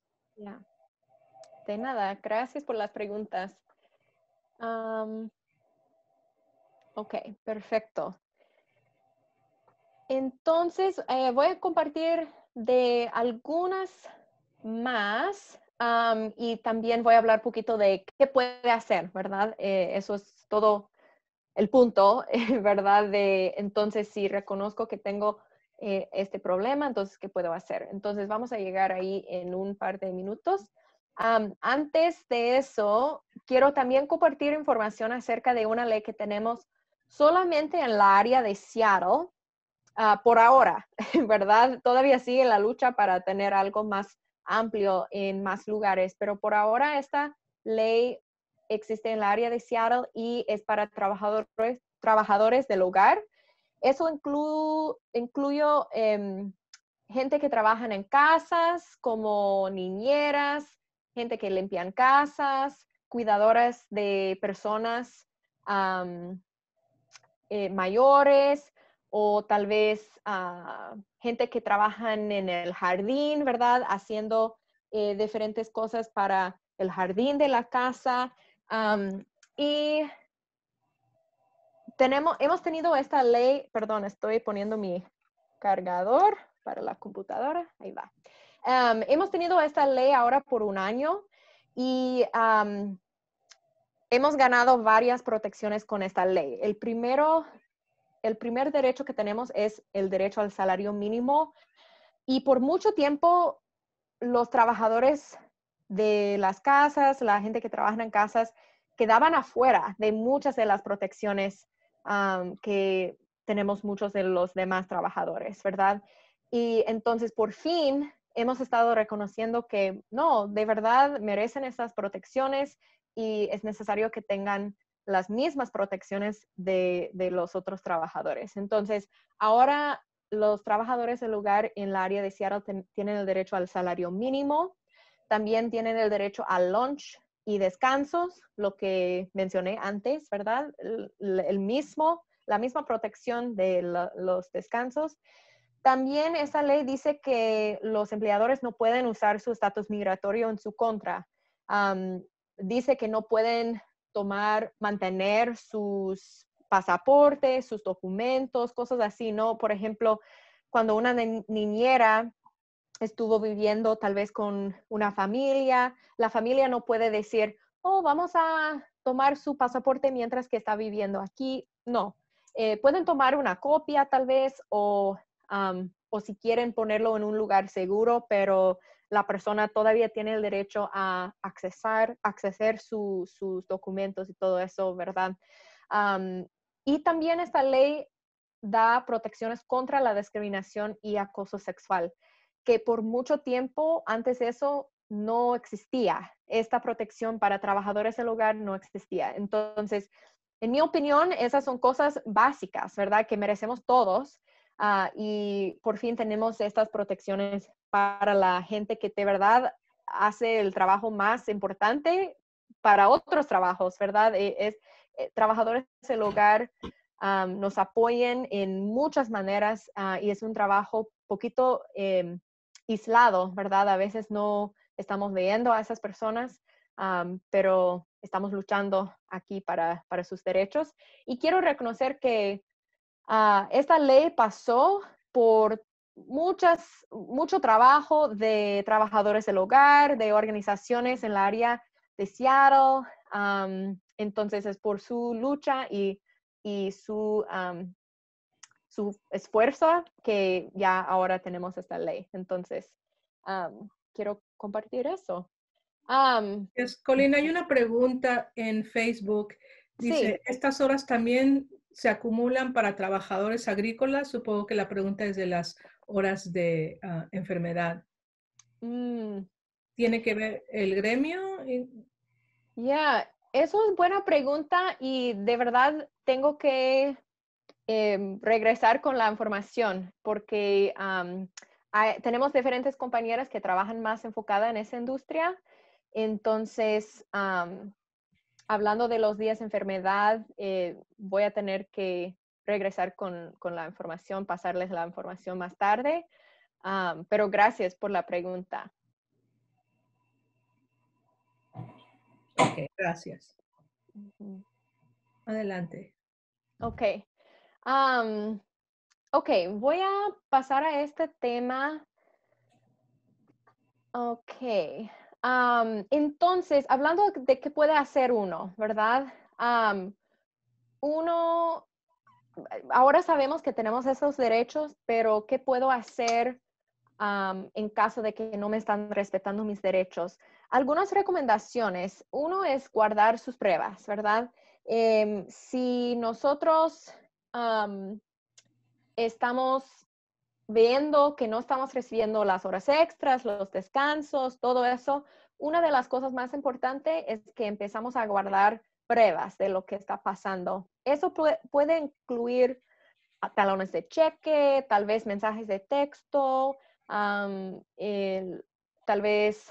De nada, gracias por las preguntas ok, perfecto. Entonces, eh, voy a compartir de algunas más y también voy a hablar un poquito de qué puede hacer, ¿verdad? Eh, eso es todo el punto, eh, ¿verdad? De entonces, si reconozco que tengo este problema, entonces, ¿qué puedo hacer? Entonces, vamos a llegar ahí en un par de minutos antes de eso, quiero también compartir información acerca de una ley que tenemos solamente en la área de Seattle, ah, por ahora, ¿verdad? Todavía sigue la lucha para tener algo más amplio en más lugares, pero por ahora esta ley existe en la área de Seattle y es para trabajadores, trabajadores del hogar. Eso incluye em, gente que trabajan en casas, como niñeras, gente que limpian casas, cuidadoras de personas eh, mayores o tal vez ah, gente que trabajan en el jardín, ¿verdad? Haciendo eh, diferentes cosas para el jardín de la casa. y tenemos, hemos tenido esta ley, perdón, estoy poniendo mi cargador para la computadora, ahí va. Em, hemos tenido esta ley ahora por un año y hemos ganado varias protecciones con esta ley. El primero, el primer derecho que tenemos es el derecho al salario mínimo y por mucho tiempo los trabajadores de las casas, la gente que trabaja en casas, quedaban afuera de muchas de las protecciones que tenemos muchos de los demás trabajadores, ¿verdad? Y entonces por fin hemos estado reconociendo que no, de verdad merecen esas protecciones y es necesario que tengan las mismas protecciones de, los otros trabajadores. Entonces, ahora los trabajadores del lugar en la área de Seattle tienen el derecho al salario mínimo, también tienen el derecho al lunch y descansos, lo que mencioné antes, ¿verdad? El, mismo, la misma protección de los descansos. También esa ley dice que los empleadores no pueden usar su estatus migratorio en su contra. dice que no pueden tomar, mantener sus pasaportes, sus documentos, cosas así, ¿no? Por ejemplo, cuando una niñera estuvo viviendo tal vez con una familia, la familia no puede decir, oh, vamos a tomar su pasaporte mientras que está viviendo aquí. No, eh, pueden tomar una copia tal vez o o si quieren ponerlo en un lugar seguro, pero la persona todavía tiene el derecho a acceder a sus documentos y todo eso, ¿verdad? y también esta ley da protecciones contra la discriminación y acoso sexual, que por mucho tiempo antes de eso no existía. Esta protección para trabajadores del hogar no existía. Entonces, en mi opinión, esas son cosas básicas, ¿verdad? Que merecemos todos Ah, y por fin tenemos estas protecciones para la gente que de verdad hace el trabajo más importante para otros trabajos, ¿verdad? E, es, eh, trabajadores del hogar ah, nos apoyen en muchas maneras ah, y es un trabajo poquito em, aislado, ¿verdad? A veces no estamos viendo a esas personas, pero estamos luchando aquí para, para sus derechos. Y quiero reconocer que Ah, esta ley pasó por muchas, mucho trabajo de trabajadores del hogar, de organizaciones en el área de Seattle. entonces es por su lucha y, su, su esfuerzo que ya ahora tenemos esta ley. Entonces, quiero compartir eso. es Colina, hay una pregunta en Facebook. Dice, ¿estas horas también se acumulan para trabajadores agrícolas? Supongo que la pregunta es de las horas de ah, enfermedad. Mm. ¿Tiene que ver el gremio? Ya, eso es buena pregunta y de verdad tengo que em, regresar con la información porque tenemos diferentes compañeras que trabajan más enfocada en esa industria. Entonces, hablando de los días de enfermedad, eh, voy a tener que regresar con, la información, pasarles la información más tarde. Ah, pero gracias por la pregunta. Ok, gracias. Adelante. Ok. ok, voy a pasar a este tema. Ok entonces, hablando de qué puede hacer uno, ¿verdad? uno, ahora sabemos que tenemos esos derechos, pero ¿qué puedo hacer en caso de que no me están respetando mis derechos? Algunas recomendaciones. Uno es guardar sus pruebas, ¿verdad? Em, si nosotros estamos viendo que no estamos recibiendo las horas extras, los descansos, todo eso, una de las cosas más importantes es que empezamos a guardar pruebas de lo que está pasando. Eso puede incluir ah, talones de cheque, tal vez mensajes de texto, tal vez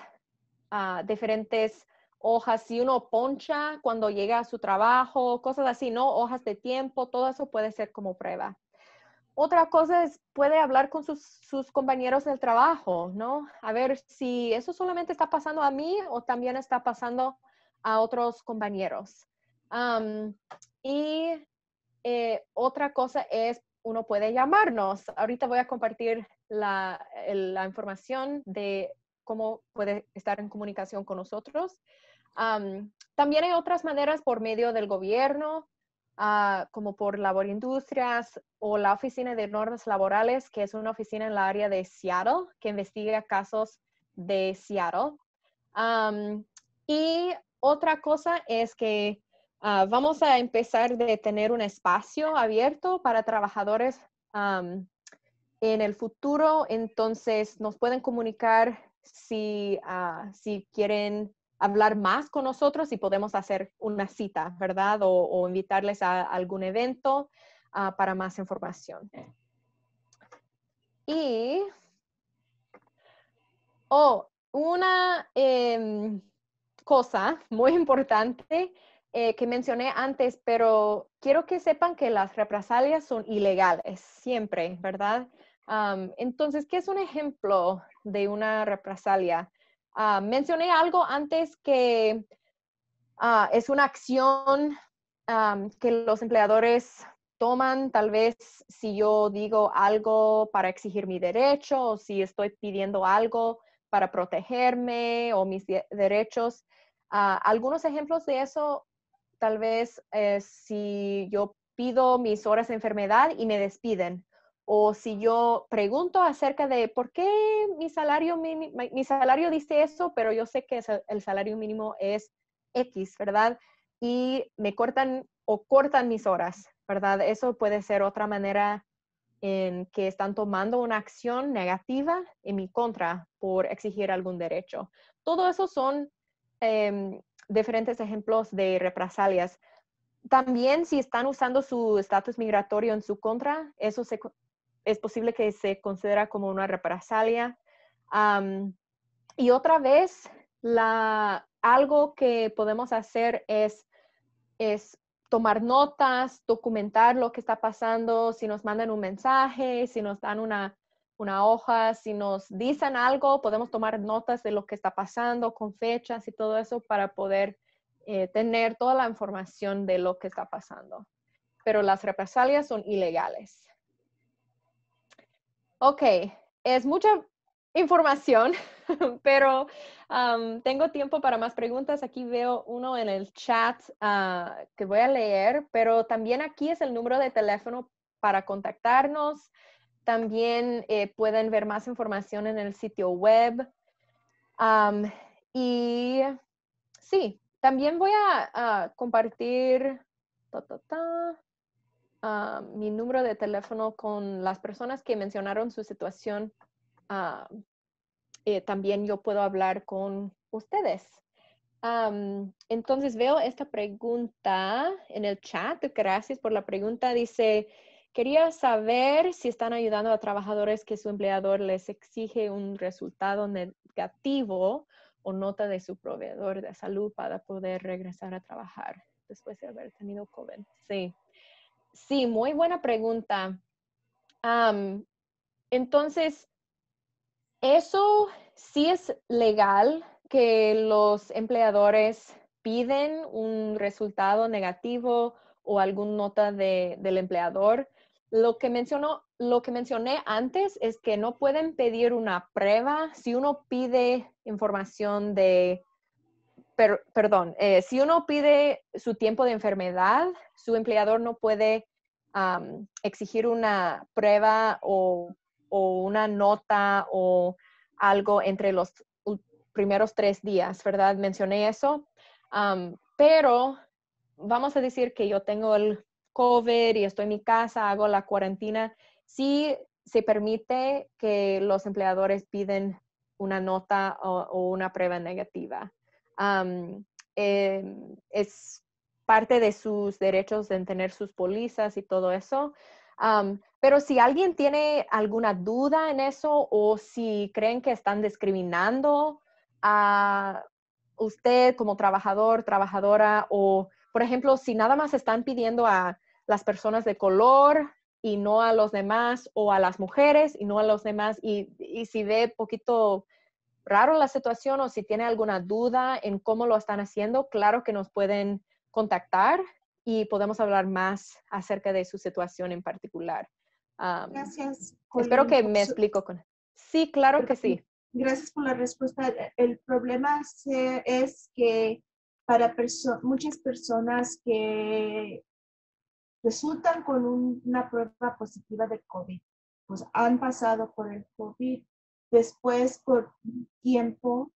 ah, diferentes hojas, si uno poncha cuando llega a su trabajo, cosas así, ¿no? Hojas de tiempo, todo eso puede ser como prueba. Otra cosa es, puede hablar con sus, sus, compañeros del trabajo, ¿no? A ver si eso solamente está pasando a mí o también está pasando a otros compañeros. y eh, otra cosa es, uno puede llamarnos. Ahorita voy a compartir la, la información de cómo puede estar en comunicación con nosotros. también hay otras maneras por medio del gobierno, Ah, como por Labor Industrias o la Oficina de Normas Laborales, que es una oficina en la área de Seattle que investiga casos de Seattle. y otra cosa es que ah, vamos a empezar de tener un espacio abierto para trabajadores en el futuro, entonces nos pueden comunicar si, ah, si quieren hablar más con nosotros y podemos hacer una cita, ¿verdad? O, invitarles a algún evento ah, para más información. Y, oh, una em, cosa muy importante eh, que mencioné antes, pero quiero que sepan que las represalias son ilegales siempre, ¿verdad? entonces, ¿qué es un ejemplo de una represalia? Ah, mencioné algo antes que ah, es una acción que los empleadores toman, tal vez si yo digo algo para exigir mi derecho o si estoy pidiendo algo para protegerme o mis derechos. Ah, algunos ejemplos de eso, tal vez es si yo pido mis horas de enfermedad y me despiden o si yo pregunto acerca de por qué mi salario, mi, salario dice eso, pero yo sé que el salario mínimo es X, ¿verdad? Y me cortan o cortan mis horas, ¿verdad? Eso puede ser otra manera en que están tomando una acción negativa en mi contra por exigir algún derecho. Todo eso son em, diferentes ejemplos de represalias. También si están usando su estatus migratorio en su contra, eso se es posible que se considera como una represalia. y otra vez, algo que podemos hacer es, tomar notas, documentar lo que está pasando, si nos mandan un mensaje, si nos dan una, hoja, si nos dicen algo, podemos tomar notas de lo que está pasando con fechas y todo eso para poder eh, tener toda la información de lo que está pasando. Pero las represalias son ilegales ok, es mucha información, pero tengo tiempo para más preguntas. Aquí veo uno en el chat ah, que voy a leer, pero también aquí es el número de teléfono para contactarnos. También eh, pueden ver más información en el sitio web. y sí, también voy a compartir Ah, mi número de teléfono con las personas que mencionaron su situación. Ah, eh, también yo puedo hablar con ustedes. entonces veo esta pregunta en el chat. Gracias por la pregunta. Dice, quería saber si están ayudando a trabajadores que su empleador les exige un resultado negativo o nota de su proveedor de salud para poder regresar a trabajar después de haber tenido COVID. Sí. Sí, muy buena pregunta. entonces, eso sí es legal que los empleadores piden un resultado negativo o alguna nota del empleador. Lo que, mencionó, lo que mencioné antes es que no pueden pedir una prueba si uno pide información de perdón, eh, si uno pide su tiempo de enfermedad, su empleador no puede exigir una prueba o, una nota o algo entre los primeros tres días, ¿verdad? Mencioné eso. pero vamos a decir que yo tengo el COVID y estoy en mi casa, hago la cuarentena. Sí se permite que los empleadores piden una nota o una prueba negativa. Em, es parte de sus derechos de tener sus pólizas y todo eso. pero si alguien tiene alguna duda en eso o si creen que están discriminando a usted como trabajador, trabajadora o, por ejemplo, si nada más están pidiendo a las personas de color y no a los demás o a las mujeres y no a los demás y, y si ve poquito raro la situación o si tiene alguna duda en cómo lo están haciendo, claro que nos pueden contactar y podemos hablar más acerca de su situación en particular. Gracias. Espero que me explico con. Sí, claro que sí. Gracias por la respuesta. El problema es que para muchas personas que resultan con una prueba positiva de COVID, pues han pasado por el COVID después por tiempo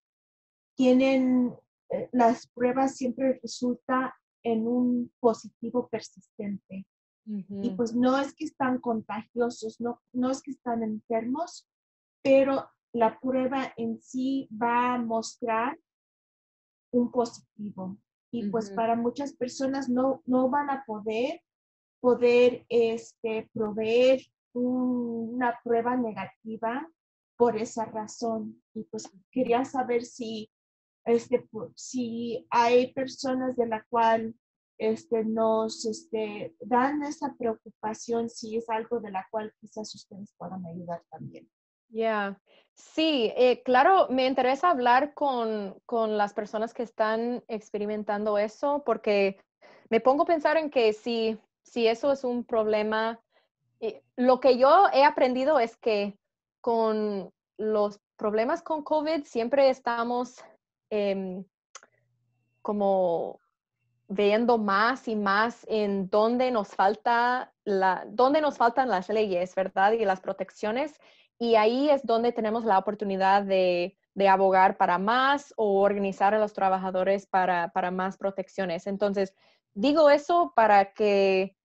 tienen eh, las pruebas siempre resulta en un positivo persistente. Y pues no es que están contagiosos, no, es que están enfermos, pero la prueba en sí va a mostrar un positivo. Y pues para muchas personas no, no van a poder, poder este, proveer una prueba negativa por esa razón. Y pues quería saber si, este, si hay personas de la cual este, nos este, dan esa preocupación, si es algo de la cual quizás ustedes puedan ayudar también. Ya, sí, eh, claro, me interesa hablar con, con las personas que están experimentando eso, porque me pongo a pensar en que si, si eso es un problema, eh, lo que yo he aprendido es que con los problemas con COVID siempre estamos em, como viendo más y más en dónde nos falta la, dónde nos faltan las leyes, ¿verdad? Y las protecciones. Y ahí es donde tenemos la oportunidad de, de abogar para más o organizar a los trabajadores para, para más protecciones. Entonces, digo eso para que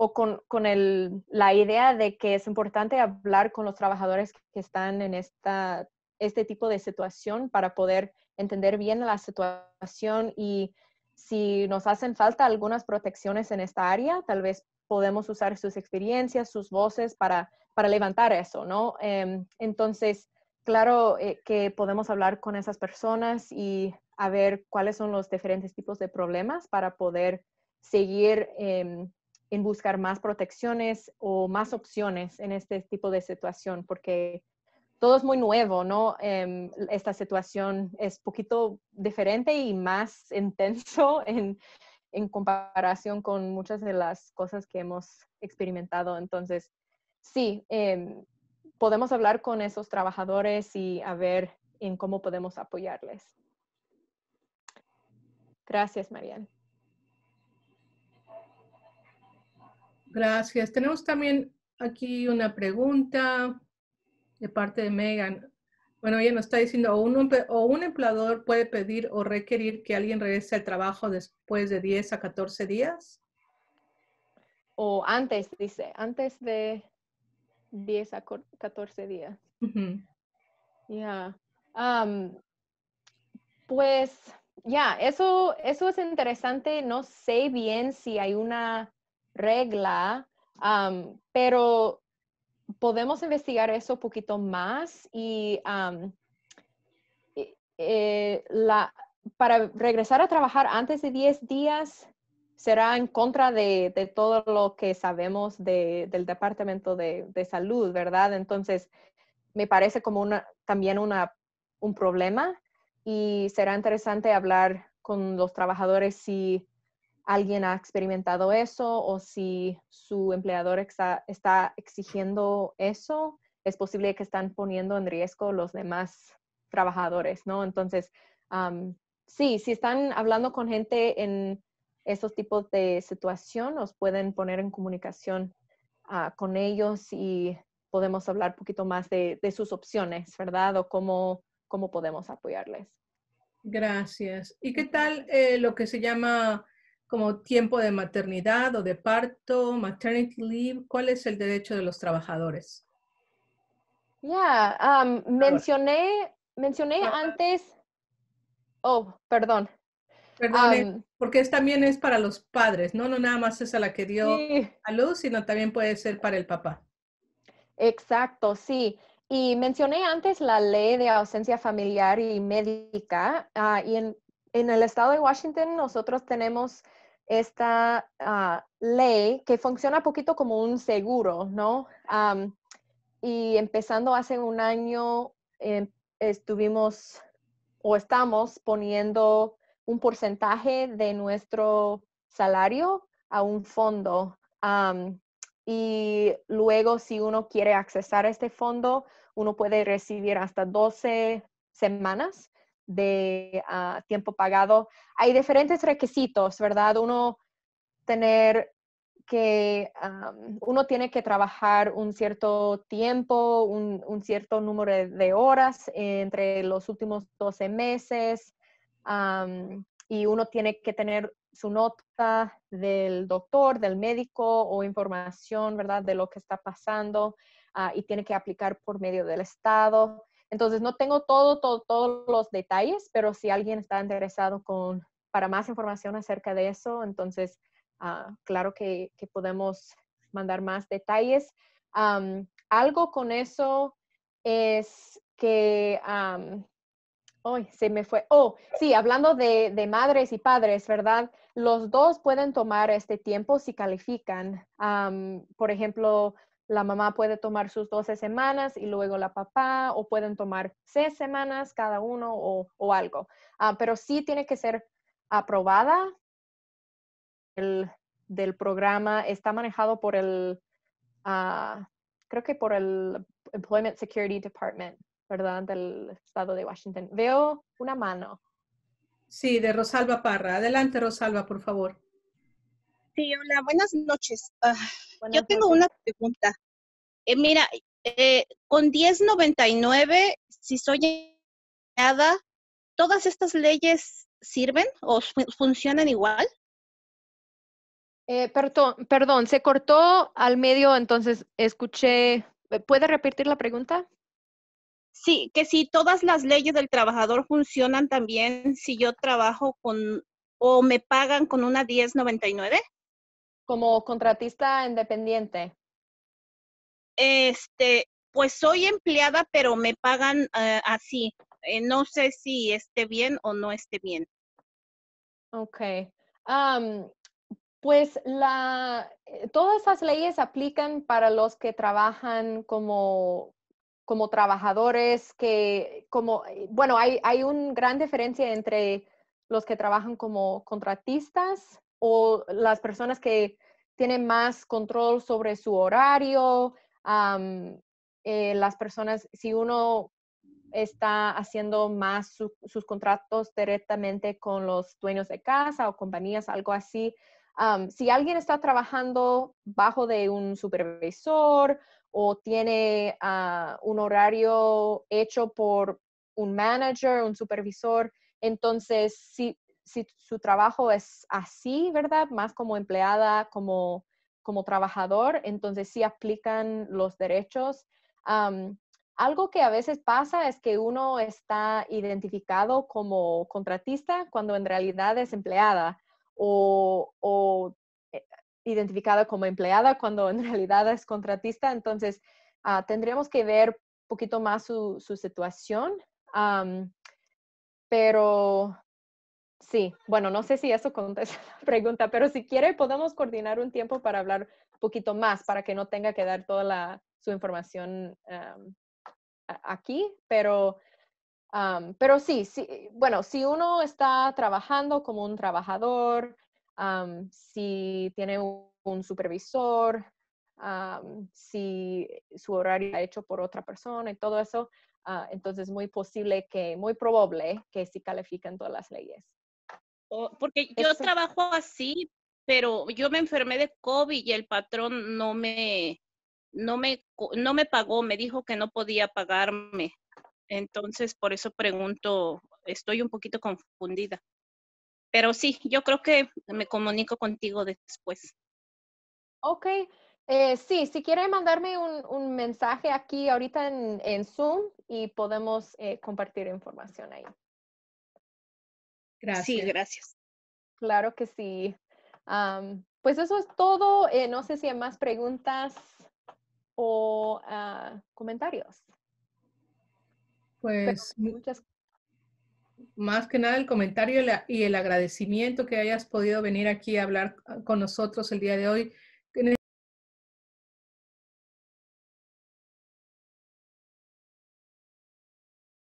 o con, con el, la idea de que es importante hablar con los trabajadores que están en esta, este tipo de situación para poder entender bien la situación y si nos hacen falta algunas protecciones en esta área, tal vez podemos usar sus experiencias, sus voces para, para levantar eso, ¿no? Em, entonces, claro eh, que podemos hablar con esas personas y a ver cuáles son los diferentes tipos de problemas para poder seguir em, en buscar más protecciones o más opciones en este tipo de situación, porque todo es muy nuevo, ¿no? Em, esta situación es poquito diferente y más intenso en, comparación con muchas de las cosas que hemos experimentado. Entonces, sí, em, podemos hablar con esos trabajadores y a ver en cómo podemos apoyarles. Gracias, Marianne. Gracias. Tenemos también aquí una pregunta de parte de Megan. Bueno, ella nos está diciendo, o un, empleador puede pedir o requerir que alguien regrese al trabajo después de 10 a 14 días. O antes, dice, antes de 10 a 14 días. Ya. pues, ya, eso, eso es interesante. No sé bien si hay una regla, pero podemos investigar eso un poquito más y e, e, la, para regresar a trabajar antes de 10 días será en contra de, todo lo que sabemos del Departamento de, Salud, ¿verdad? Entonces, me parece como una, también una, un problema y será interesante hablar con los trabajadores si alguien ha experimentado eso o si su empleador está, exigiendo eso, es posible que están poniendo en riesgo los demás trabajadores, ¿no? Entonces, sí, si están hablando con gente en esos tipos de situación, nos pueden poner en comunicación ah, con ellos y podemos hablar un poquito más de, sus opciones, ¿verdad? O cómo, cómo podemos apoyarles. Gracias. ¿Y qué tal eh, lo que se llama como tiempo de maternidad o de parto, maternity leave, ¿cuál es el derecho de los trabajadores? Ya, ah, ah, mencioné, mencioné ah, antes, oh, perdón. Perdón, eh, porque es, también es para los padres, ¿no? No nada más es a la que dio a luz, sino también puede ser para el papá. Exacto, sí. Y mencioné antes la ley de ausencia familiar y médica, y en, en el estado de Washington nosotros tenemos esta ah, ley que funciona un poquito como un seguro, ¿no? y empezando hace un año, em, estuvimos o estamos poniendo un porcentaje de nuestro salario a un fondo. y luego, si uno quiere accesar a este fondo, uno puede recibir hasta 12 semanas de ah, tiempo pagado. Hay diferentes requisitos, ¿verdad? Uno tener que ah, uno tiene que trabajar un cierto tiempo, un, cierto número de horas entre los últimos 12 meses ah, y uno tiene que tener su nota del doctor, del médico o información, ¿verdad?, de lo que está pasando y tiene que aplicar por medio del Estado. Entonces, no tengo todo, todos los detalles, pero si alguien está interesado con, para más información acerca de eso, entonces, ah, claro que, podemos mandar más detalles. algo con eso es que, hoy se me fue, oh, sí, hablando de, madres y padres, ¿verdad? Los dos pueden tomar este tiempo si califican. por ejemplo, la mamá puede tomar sus 12 semanas y luego la papá, o pueden tomar 6 semanas cada uno o, algo. Ah, pero sí tiene que ser aprobada. El, del programa está manejado por el, ah, creo que por el Employment Security Department, ¿verdad? Del estado de Washington. Veo una mano. Sí, de Rosalba Parra. Adelante, Rosalba, por favor. Sí, hola, buenas noches. Ah, yo tengo una pregunta. Eh, mira, eh, con 1099, si soy nada, ¿todas estas leyes sirven o funcionan igual? Eh, perdón, perdón, se cortó al medio, entonces escuché. ¿Puede repetir la pregunta? Sí, que si todas las leyes del trabajador funcionan también si yo trabajo con o me pagan con una 1099 como contratista independiente? Este, pues soy empleada, pero me pagan eh, así. Eh, no sé si esté bien o no esté bien. Ok. pues la, eh, todas esas leyes aplican para los que trabajan como, trabajadores, que como, bueno, hay, hay una gran diferencia entre los que trabajan como contratistas o las personas que tienen más control sobre su horario, eh, las personas, si uno está haciendo más sus contratos directamente con los dueños de casa o compañías, algo así. si alguien está trabajando bajo de un supervisor o tiene ah, un horario hecho por un manager, un supervisor, entonces si si su trabajo es así, ¿verdad? Más como empleada, como, como trabajador, entonces sí aplican los derechos. algo que a veces pasa es que uno está identificado como contratista cuando en realidad es empleada o, o eh, identificada como empleada cuando en realidad es contratista. Entonces, ah, tendríamos que ver un poquito más su, su situación. pero Sí, bueno, no sé si eso contesta la pregunta, pero si quiere podemos coordinar un tiempo para hablar un poquito más, para que no tenga que dar toda la, su información aquí, pero, pero sí, sí, bueno, si uno está trabajando como un trabajador, si tiene un, supervisor, si su horario ha hecho por otra persona y todo eso, ah, entonces es muy posible que, muy probable que sí califiquen todas las leyes porque yo trabajo así, pero yo me enfermé de COVID y el patrón no me, no me, no me pagó, me dijo que no podía pagarme. Entonces, por eso pregunto, estoy un poquito confundida. Pero sí, yo creo que me comunico contigo después. Ok, eh, sí, si quiere mandarme un, mensaje aquí ahorita en, en Zoom y podemos eh, compartir información ahí. Gracias. Sí, gracias. Claro que sí. pues eso es todo. Eh, no sé si hay más preguntas o ah, comentarios. Pues muchas... más que nada el comentario y el agradecimiento que hayas podido venir aquí a hablar ah, con nosotros el día de hoy.